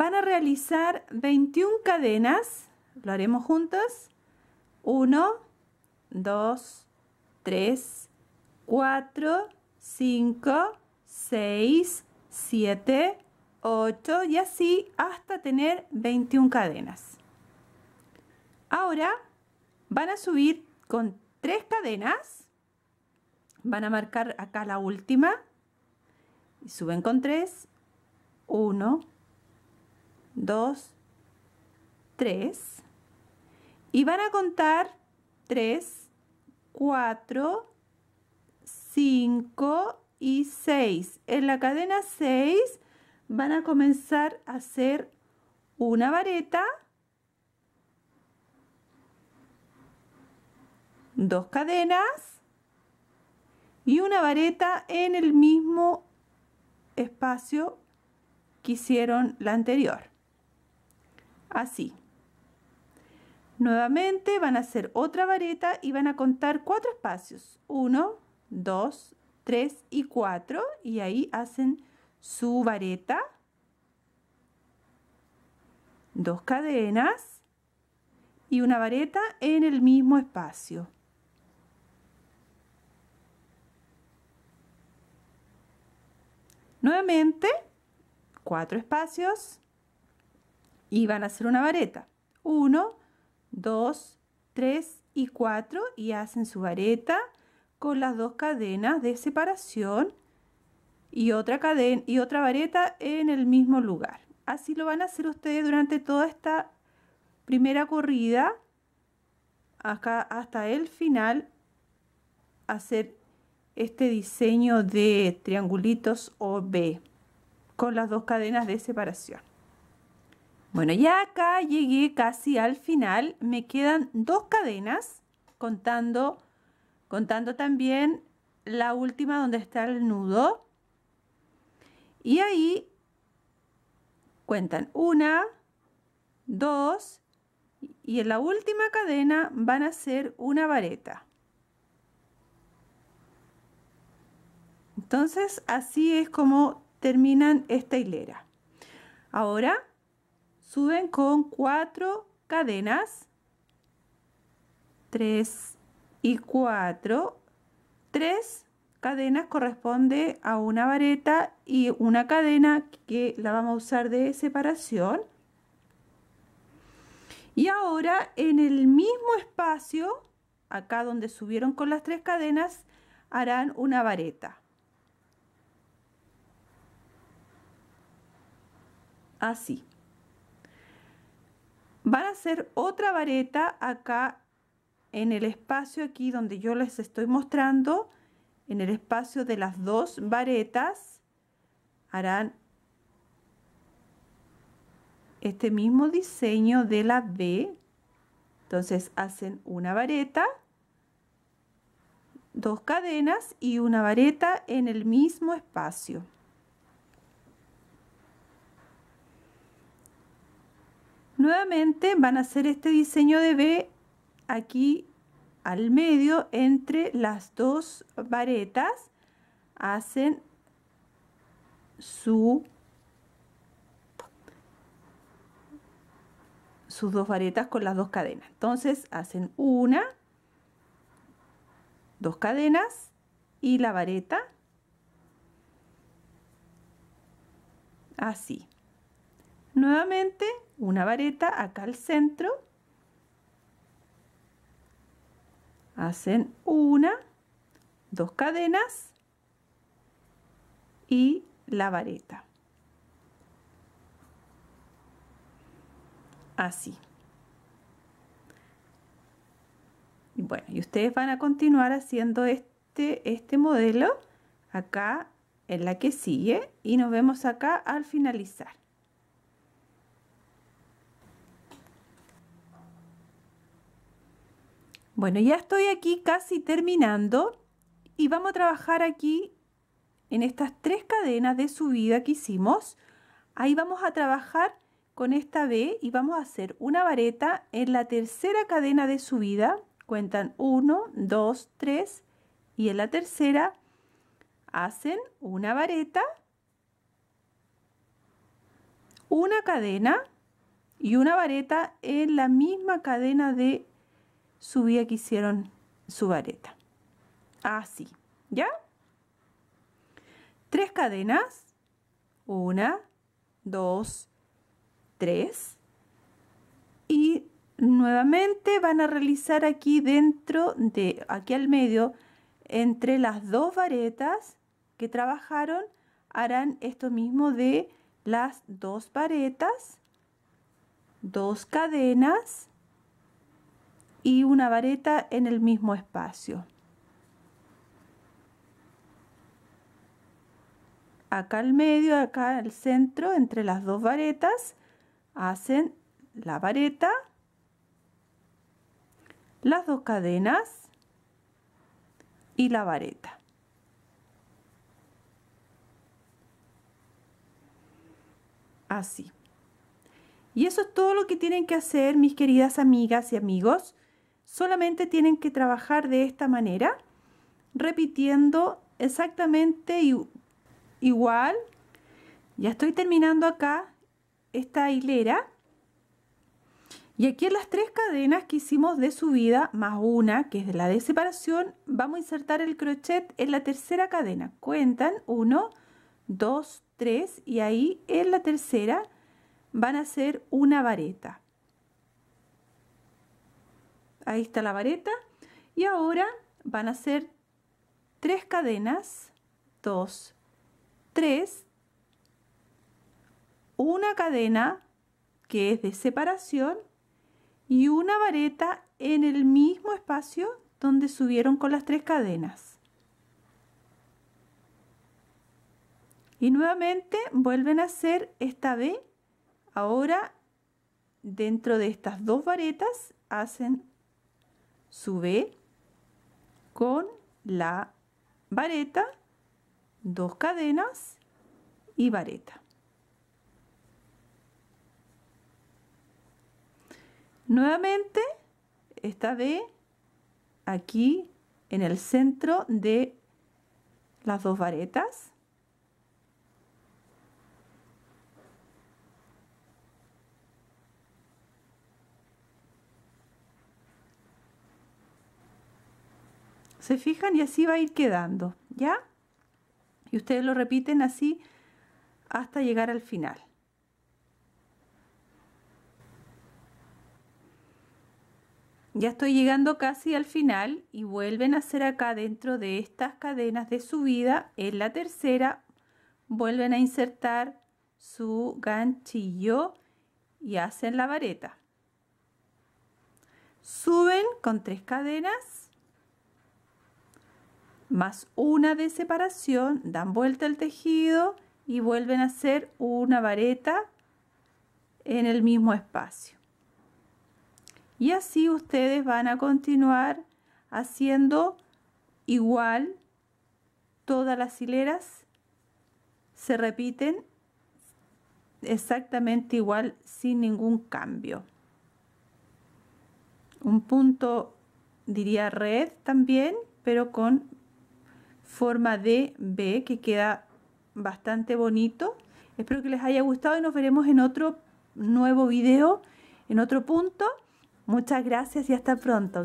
Van a realizar 21 cadenas, lo haremos juntos, 1, 2, 3, 4, 5, 6, 7, 8 y así hasta tener 21 cadenas. Ahora van a subir con 3 cadenas, van a marcar acá la última, y suben con 3, 1, 2, 3. Y van a contar 3, 4, 5 y 6. En la cadena 6 van a comenzar a hacer una vareta, dos cadenas y una vareta en el mismo espacio que hicieron la anterior. Así. Nuevamente van a hacer otra vareta y van a contar cuatro espacios. 1, 2, 3 y 4. Y ahí hacen su vareta. Dos cadenas y una vareta en el mismo espacio. Nuevamente, cuatro espacios y van a hacer una vareta. 1, 2, 3 y 4 y hacen su vareta con las dos cadenas de separación y otra, cadena, y otra vareta en el mismo lugar. Así lo van a hacer ustedes durante toda esta primera corrida acá hasta el final hacer este diseño de triangulitos o B con las dos cadenas de separación. Bueno, ya acá llegué casi al final. Me quedan dos cadenas contando, contando también la última donde está el nudo. Y ahí cuentan una, dos y en la última cadena van a ser una vareta. Entonces así es como terminan esta hilera. Ahora suben con cuatro cadenas. tres y cuatro. Tres cadenas corresponde a una vareta y una cadena que la vamos a usar de separación. Y ahora en el mismo espacio, acá donde subieron con las tres cadenas, harán una vareta. Así. Van a hacer otra vareta acá en el espacio aquí donde yo les estoy mostrando, en el espacio de las dos varetas, harán este mismo diseño de la B. Entonces hacen una vareta, dos cadenas y una vareta en el mismo espacio. nuevamente van a hacer este diseño de B aquí al medio entre las dos varetas hacen su sus dos varetas con las dos cadenas entonces hacen una dos cadenas y la vareta así Nuevamente una vareta acá al centro. Hacen una, dos cadenas y la vareta. Así. y Bueno, y ustedes van a continuar haciendo este, este modelo acá en la que sigue y nos vemos acá al finalizar. Bueno, ya estoy aquí casi terminando y vamos a trabajar aquí en estas tres cadenas de subida que hicimos. Ahí vamos a trabajar con esta B y vamos a hacer una vareta en la tercera cadena de subida. Cuentan 1, 2, 3 y en la tercera hacen una vareta, una cadena y una vareta en la misma cadena de subía que hicieron su vareta. Así, ah, ¿ya? Tres cadenas. Una, dos, tres. Y nuevamente van a realizar aquí dentro de, aquí al medio, entre las dos varetas que trabajaron, harán esto mismo de las dos varetas, dos cadenas, y una vareta en el mismo espacio. Acá al medio, acá al centro, entre las dos varetas, hacen la vareta, las dos cadenas y la vareta. Así. Y eso es todo lo que tienen que hacer mis queridas amigas y amigos. Solamente tienen que trabajar de esta manera, repitiendo exactamente igual. Ya estoy terminando acá esta hilera. Y aquí en las tres cadenas que hicimos de subida, más una que es la de separación, vamos a insertar el crochet en la tercera cadena. Cuentan 1, 2, 3 y ahí en la tercera van a hacer una vareta ahí está la vareta y ahora van a ser tres cadenas dos, tres, una cadena que es de separación y una vareta en el mismo espacio donde subieron con las tres cadenas y nuevamente vuelven a hacer esta B ahora dentro de estas dos varetas hacen sube con la vareta, dos cadenas y vareta. Nuevamente, esta B aquí en el centro de las dos varetas ¿Se fijan? Y así va a ir quedando, ¿ya? Y ustedes lo repiten así hasta llegar al final. Ya estoy llegando casi al final y vuelven a hacer acá dentro de estas cadenas de subida, en la tercera, vuelven a insertar su ganchillo y hacen la vareta. Suben con tres cadenas más una de separación, dan vuelta el tejido y vuelven a hacer una vareta en el mismo espacio. Y así ustedes van a continuar haciendo igual todas las hileras se repiten exactamente igual sin ningún cambio. Un punto diría red también, pero con forma de B que queda bastante bonito. Espero que les haya gustado y nos veremos en otro nuevo video, en otro punto. Muchas gracias y hasta pronto.